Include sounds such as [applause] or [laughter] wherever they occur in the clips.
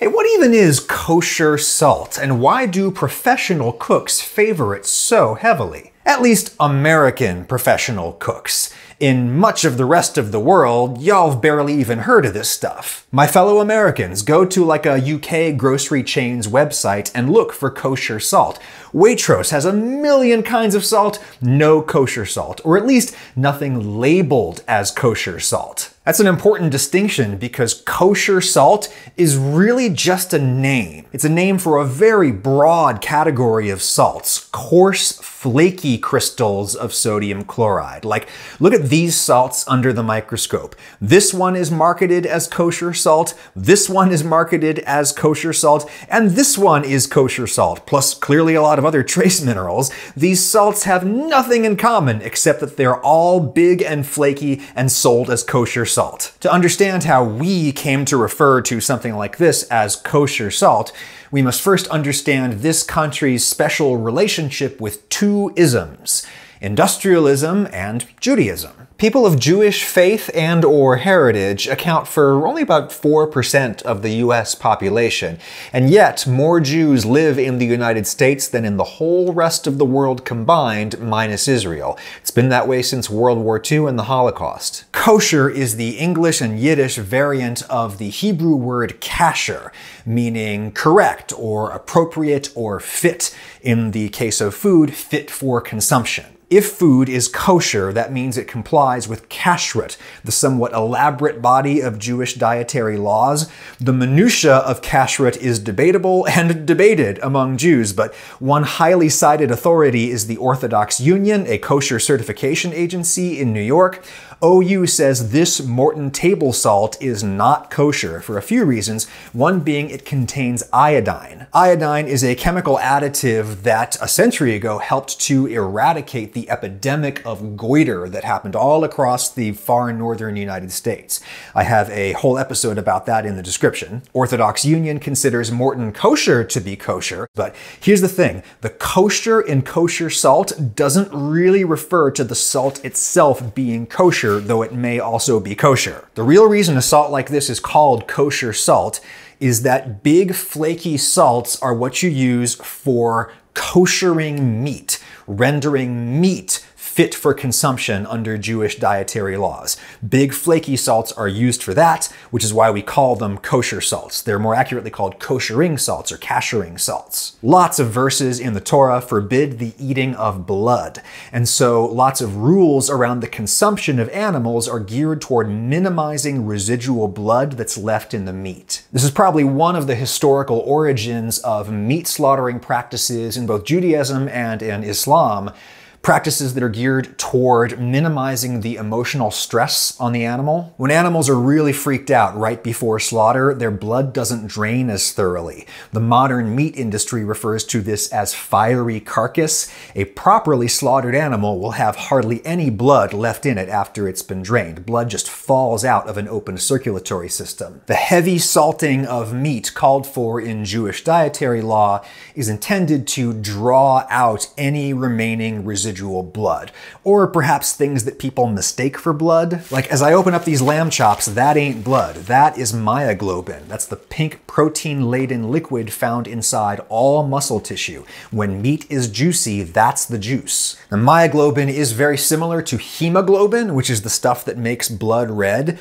Hey, what even is kosher salt, and why do professional cooks favor it so heavily? At least American professional cooks. In much of the rest of the world, y'all have barely even heard of this stuff. My fellow Americans, go to like a UK grocery chain's website and look for kosher salt. Waitrose has a million kinds of salt, no kosher salt, or at least nothing labeled as kosher salt. That's an important distinction because kosher salt is really just a name. It's a name for a very broad category of salts, coarse, flaky crystals of sodium chloride. Like, look at these salts under the microscope. This one is marketed as kosher salt, this one is marketed as kosher salt, and this one is kosher salt, plus clearly a lot of other trace minerals. These salts have nothing in common except that they're all big and flaky and sold as kosher salt salt. To understand how we came to refer to something like this as kosher salt, we must first understand this country's special relationship with two isms industrialism, and Judaism. People of Jewish faith and or heritage account for only about 4% of the US population, and yet more Jews live in the United States than in the whole rest of the world combined, minus Israel. It's been that way since World War II and the Holocaust. Kosher is the English and Yiddish variant of the Hebrew word kasher, meaning correct or appropriate or fit, in the case of food, fit for consumption. If food is kosher, that means it complies with kashrut, the somewhat elaborate body of Jewish dietary laws. The minutia of kashrut is debatable and debated among Jews, but one highly cited authority is the Orthodox Union, a kosher certification agency in New York. OU says this Morton table salt is not kosher for a few reasons, one being it contains iodine. Iodine is a chemical additive that a century ago helped to eradicate the epidemic of goiter that happened all across the far northern United States. I have a whole episode about that in the description. Orthodox Union considers Morton kosher to be kosher, but here's the thing, the kosher in kosher salt doesn't really refer to the salt itself being kosher kosher, though it may also be kosher. The real reason a salt like this is called kosher salt is that big flaky salts are what you use for koshering meat, rendering meat fit for consumption under Jewish dietary laws. Big flaky salts are used for that, which is why we call them kosher salts. They're more accurately called koshering salts or kashering salts. Lots of verses in the Torah forbid the eating of blood, and so lots of rules around the consumption of animals are geared toward minimizing residual blood that's left in the meat. This is probably one of the historical origins of meat slaughtering practices in both Judaism and in Islam, practices that are geared toward minimizing the emotional stress on the animal. When animals are really freaked out right before slaughter, their blood doesn't drain as thoroughly. The modern meat industry refers to this as fiery carcass. A properly slaughtered animal will have hardly any blood left in it after it's been drained. Blood just falls out of an open circulatory system. The heavy salting of meat called for in Jewish dietary law is intended to draw out any remaining residual residual blood, or perhaps things that people mistake for blood. Like as I open up these lamb chops, that ain't blood, that is myoglobin. That's the pink protein-laden liquid found inside all muscle tissue. When meat is juicy, that's the juice. The myoglobin is very similar to hemoglobin, which is the stuff that makes blood red,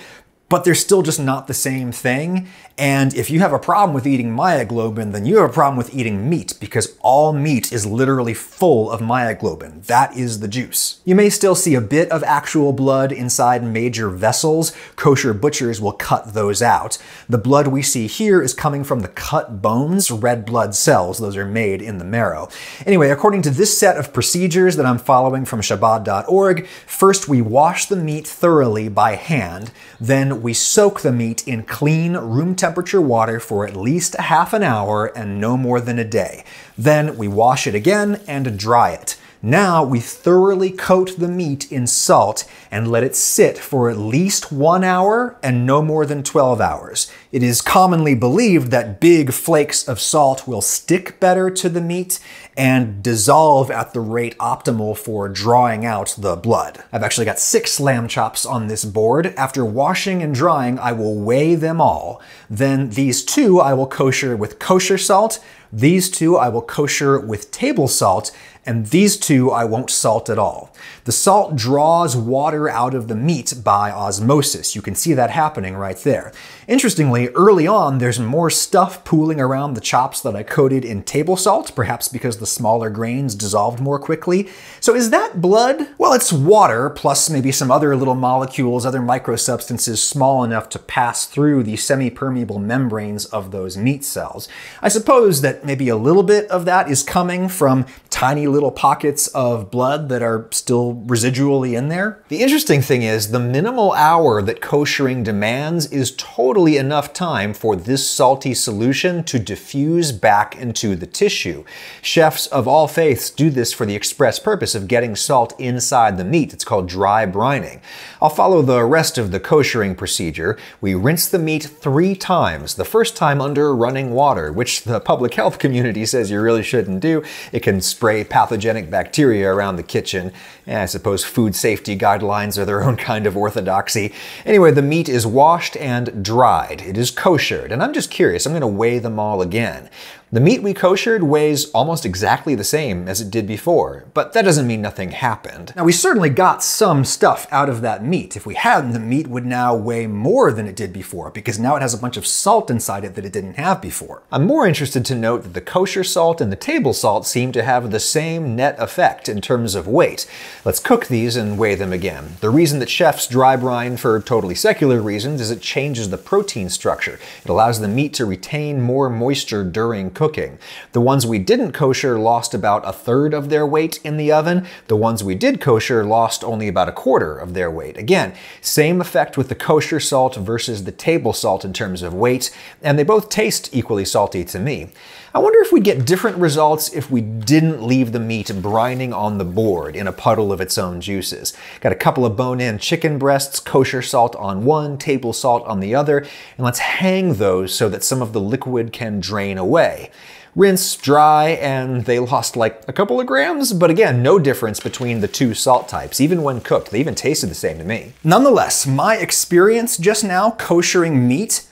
but they're still just not the same thing. And if you have a problem with eating myoglobin, then you have a problem with eating meat because all meat is literally full of myoglobin. That is the juice. You may still see a bit of actual blood inside major vessels. Kosher butchers will cut those out. The blood we see here is coming from the cut bones, red blood cells. Those are made in the marrow. Anyway, according to this set of procedures that I'm following from Shabbat.org, first we wash the meat thoroughly by hand, then we soak the meat in clean room temperature temperature water for at least a half an hour and no more than a day. Then we wash it again and dry it. Now we thoroughly coat the meat in salt and let it sit for at least one hour and no more than 12 hours. It is commonly believed that big flakes of salt will stick better to the meat and dissolve at the rate optimal for drawing out the blood. I've actually got six lamb chops on this board. After washing and drying, I will weigh them all. Then these two I will kosher with kosher salt, these two I will kosher with table salt, and these two I won't salt at all. The salt draws water out of the meat by osmosis. You can see that happening right there. Interestingly, early on, there's more stuff pooling around the chops that I coated in table salt, perhaps because the smaller grains dissolved more quickly. So is that blood? Well, it's water plus maybe some other little molecules, other microsubstances small enough to pass through the semi-permeable membranes of those meat cells. I suppose that maybe a little bit of that is coming from tiny little pockets of blood that are still residually in there. The interesting thing is the minimal hour that koshering demands is totally enough time for this salty solution to diffuse back into the tissue. Chefs of all faiths do this for the express purpose of getting salt inside the meat. It's called dry brining. I'll follow the rest of the koshering procedure. We rinse the meat three times, the first time under running water, which the public health [laughs] community says you really shouldn't do. It can spray pathogenic bacteria around the kitchen. I suppose food safety guidelines are their [laughs] own kind of orthodoxy. Anyway, the meat is washed and dried. It is koshered, and I'm just curious, I'm gonna weigh them all again. The meat we koshered weighs almost exactly the same as it did before, but that doesn't mean nothing happened. Now we certainly got some stuff out of that meat. If we hadn't, the meat would now weigh more than it did before, because now it has a bunch of salt inside it that it didn't have before. I'm more interested to note that the kosher salt and the table salt seem to have the same net effect in terms of weight. Let's cook these and weigh them again. The reason that chefs dry brine for totally secular reasons is it changes the protein structure. It allows the meat to retain more moisture during cooking. The ones we didn't kosher lost about a third of their weight in the oven. The ones we did kosher lost only about a quarter of their weight. Again, same effect with the kosher salt versus the table salt in terms of weight, and they both taste equally salty to me. I wonder if we'd get different results if we didn't leave the meat brining on the board in a puddle of its own juices. Got a couple of bone-in chicken breasts, kosher salt on one, table salt on the other, and let's hang those so that some of the liquid can drain away. Rinse, dry, and they lost like a couple of grams, but again, no difference between the two salt types, even when cooked. They even tasted the same to me. Nonetheless, my experience just now koshering meat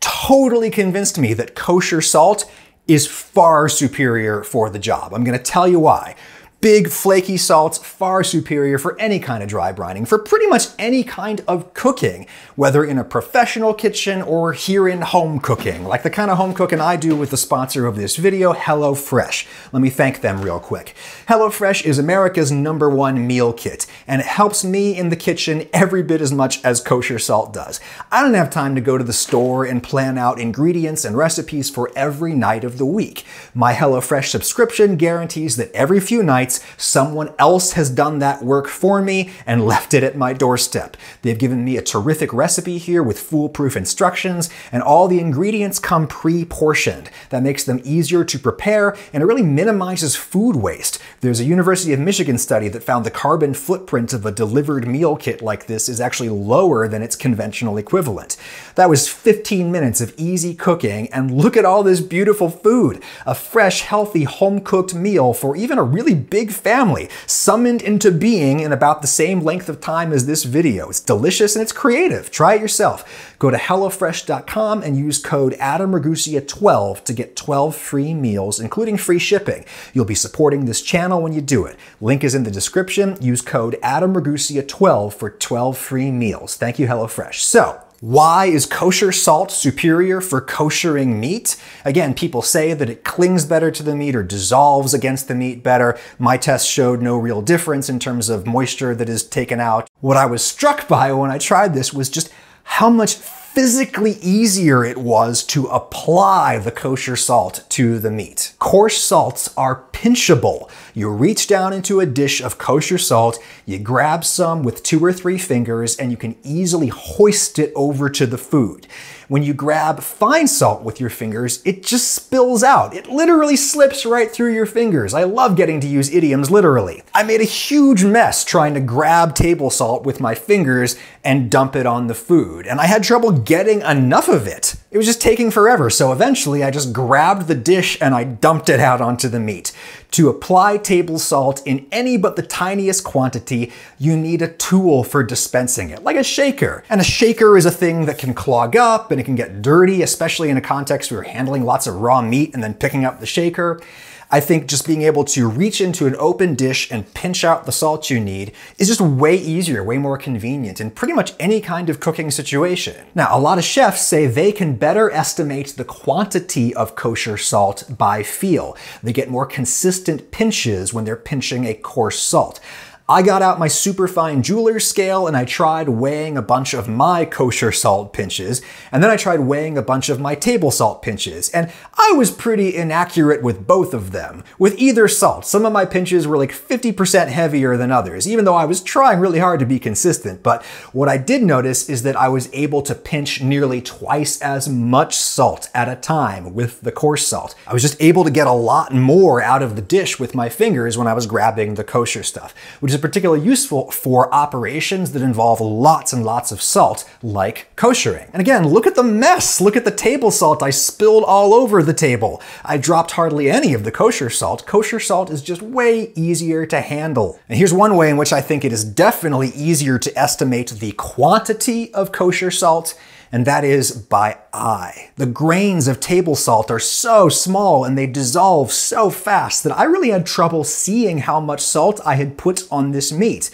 totally convinced me that kosher salt is far superior for the job. I'm gonna tell you why. Big flaky salts, far superior for any kind of dry brining, for pretty much any kind of cooking, whether in a professional kitchen or here in home cooking, like the kind of home cooking I do with the sponsor of this video, HelloFresh. Let me thank them real quick. HelloFresh is America's number one meal kit, and it helps me in the kitchen every bit as much as kosher salt does. I don't have time to go to the store and plan out ingredients and recipes for every night of the week. My HelloFresh subscription guarantees that every few nights someone else has done that work for me and [laughs] left it at my doorstep. They've given me a terrific recipe here with foolproof instructions, and all the ingredients come pre-portioned. That makes them easier to prepare, and it really minimizes food waste. There's a University of Michigan study that found the carbon footprint of a delivered meal kit like this is actually lower than its conventional equivalent. That was 15 minutes of easy cooking, and look at all this beautiful food. A fresh, healthy, home-cooked meal for even a really big big family, summoned into being in about the same length of time as this video. It's delicious and it's creative. Try it yourself. Go to HelloFresh.com and use code AdamRagusia12 to get 12 free meals, including free shipping. You'll be supporting this channel when you do it. Link is in the description. Use code AdamRagusia12 for 12 free meals. Thank you, HelloFresh. So, why is kosher salt superior for koshering meat? Again, people say that it clings better to the meat or dissolves against the meat better. My test showed no real difference in terms of moisture that is taken out. What I was struck by when I tried this was just how much physically easier it was to apply the kosher salt to the meat. Coarse salts are pinchable. You reach down into a dish of kosher salt, you grab some with two or three fingers, and you can easily hoist it over to the food. When you grab fine salt with your fingers, it just spills out. It literally slips right through your fingers. I love getting to use idioms literally. I made a huge mess trying to grab table salt with my fingers and dump it on the food, and I had trouble getting enough of it. It was just taking forever, so eventually I just grabbed the dish and I dumped it out onto the meat. To apply table salt in any but the tiniest quantity, you need a tool for dispensing it, like a shaker. And a shaker is a thing that can clog up and it can get dirty, especially in a context where you're handling lots of raw meat and then picking up the shaker. I think just being able to reach into an open dish and pinch out the salt you need is just way easier, way more convenient in pretty much any kind of cooking situation. Now, a lot of chefs say they can better estimate the quantity of kosher salt by feel. They get more consistent pinches when they're pinching a coarse salt. I got out my superfine jeweler's scale and I tried weighing a bunch of my kosher salt pinches, and then I tried weighing a bunch of my table salt pinches, and I was pretty inaccurate with both of them. With either salt, some of my pinches were like 50% heavier than others, even though I was trying really hard to be consistent, but what I did notice is that I was able to pinch nearly twice as much salt at a time with the coarse salt. I was just able to get a lot more out of the dish with my fingers when I was grabbing the kosher stuff, which which particularly useful for operations that involve lots and lots of salt, like koshering. And again, look at the mess! Look at the table salt I spilled all over the table. I dropped hardly any of the kosher salt. Kosher salt is just way easier to handle. And here's one way in which I think it is definitely easier to estimate the quantity of kosher salt and that is by eye. The grains of table salt are so small and they dissolve so fast that I really had trouble seeing how much salt I had put on this meat.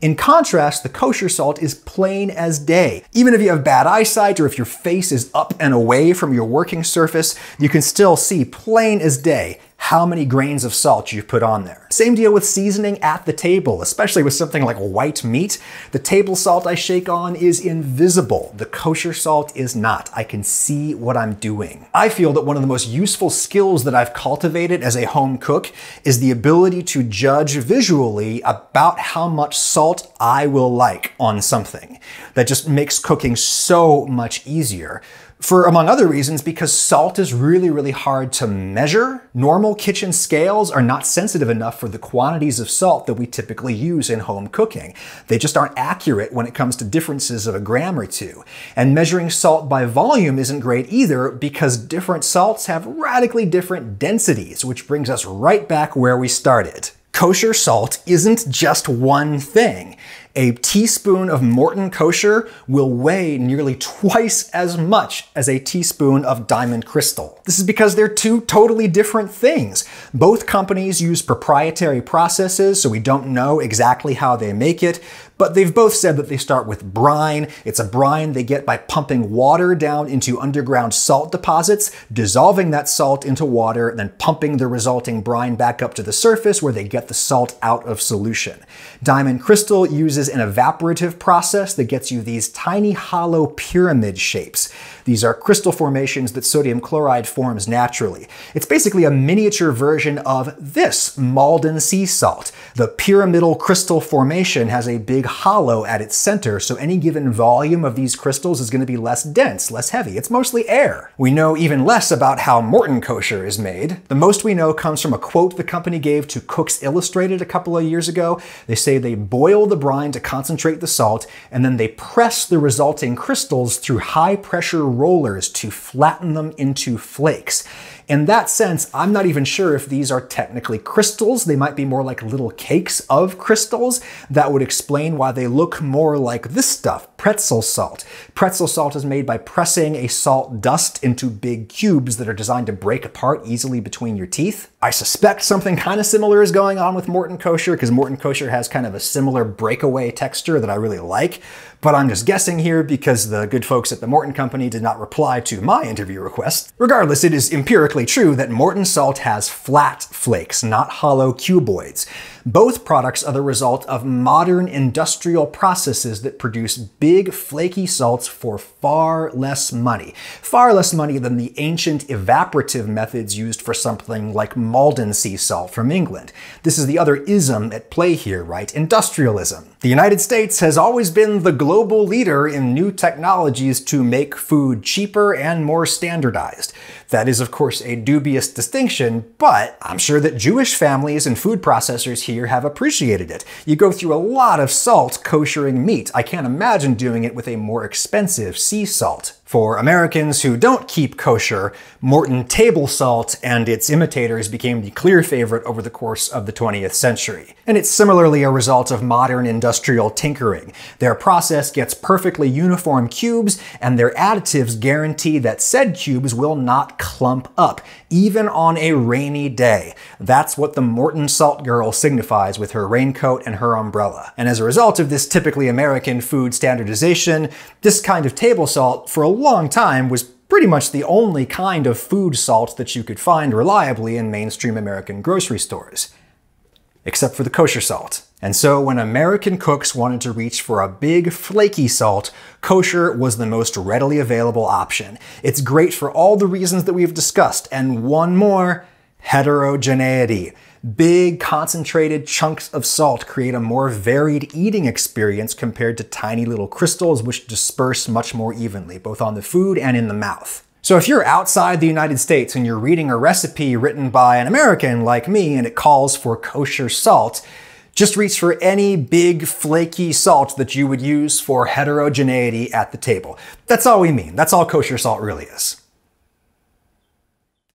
In contrast, the kosher salt is plain as day. Even if you have bad eyesight or if your face is up and away from your working surface, you can still see plain as day how many grains of salt you put on there. Same deal with seasoning at the table, especially with something like white meat. The table salt I shake on is invisible. The kosher salt is not. I can see what I'm doing. I feel that one of the most useful skills that I've cultivated as a home cook is the ability to judge visually about how much salt I will like on something. That just makes cooking so much easier for among other reasons because salt is really, really hard to measure. Normal kitchen scales are not sensitive enough for the quantities of salt that we typically use in home cooking. They just aren't accurate when it comes to differences of a gram or two. And measuring salt by volume isn't great either because different salts have radically different densities, which brings us right back where we started. Kosher salt isn't just one thing a teaspoon of Morton kosher will weigh nearly twice as much as a teaspoon of diamond crystal. This is because they're two totally different things. Both companies use proprietary processes, so we don't know exactly how they make it, but they've both said that they start with brine. It's a brine they get by pumping water down into underground salt deposits, dissolving that salt into water, and then pumping the resulting brine back up to the surface where they get the salt out of solution. Diamond Crystal uses an evaporative process that gets you these tiny hollow pyramid shapes. These are crystal formations that sodium chloride forms naturally. It's basically a miniature version of this Malden sea salt. The pyramidal crystal formation has a big hollow at its center, so any given volume of these crystals is going to be less dense, less heavy. It's mostly air. We know even less about how Morton kosher is made. The most we know comes from a quote the company gave to Cooks Illustrated a couple of years ago. They say they boil the brine to concentrate the salt, and then they press the resulting crystals through high pressure rollers to flatten them into flakes. In that sense, I'm not even sure if these are technically crystals. They might be more like little cakes of crystals. That would explain why they look more like this stuff, pretzel salt. Pretzel salt is made by pressing a salt dust into big cubes that are designed to break apart easily between your teeth. I suspect something kind of similar is going on with Morton Kosher because Morton Kosher has kind of a similar breakaway texture that I really like, but I'm just guessing here because the good folks at the Morton Company did not reply to my interview request. Regardless, it is empirically true that Morton salt has flat flakes, not hollow cuboids. Both products are the result of modern industrial processes that produce big flaky salts for far less money. Far less money than the ancient evaporative methods used for something like Balden sea salt from England. This is the other ism at play here, right? Industrialism. The United States has always been the global leader in new technologies to make food cheaper and more standardized. That is, of course, a dubious distinction, but I'm sure that Jewish families and food processors here have appreciated it. You go through a lot of salt koshering meat. I can't imagine doing it with a more expensive sea salt. For Americans who don't keep kosher, Morton table salt and its imitators became the clear favorite over the course of the 20th century. And it's similarly a result of modern industrial tinkering. Their process gets perfectly uniform cubes, and their additives guarantee that said cubes will not clump up, even on a rainy day. That's what the Morton Salt Girl signifies with her raincoat and her umbrella. And as a result of this typically American food standardization, this kind of table salt for a long time was pretty much the only kind of food salt that you could find reliably in mainstream American grocery stores except for the kosher salt. And so when American cooks wanted to reach for a big flaky salt, kosher was the most readily available option. It's great for all the reasons that we've discussed, and one more, heterogeneity. Big concentrated chunks of salt create a more varied eating experience compared to tiny little crystals which disperse much more evenly, both on the food and in the mouth. So if you're outside the United States and you're reading a recipe written by an American like me and it calls for kosher salt, just reach for any big flaky salt that you would use for heterogeneity at the table. That's all we mean. That's all kosher salt really is.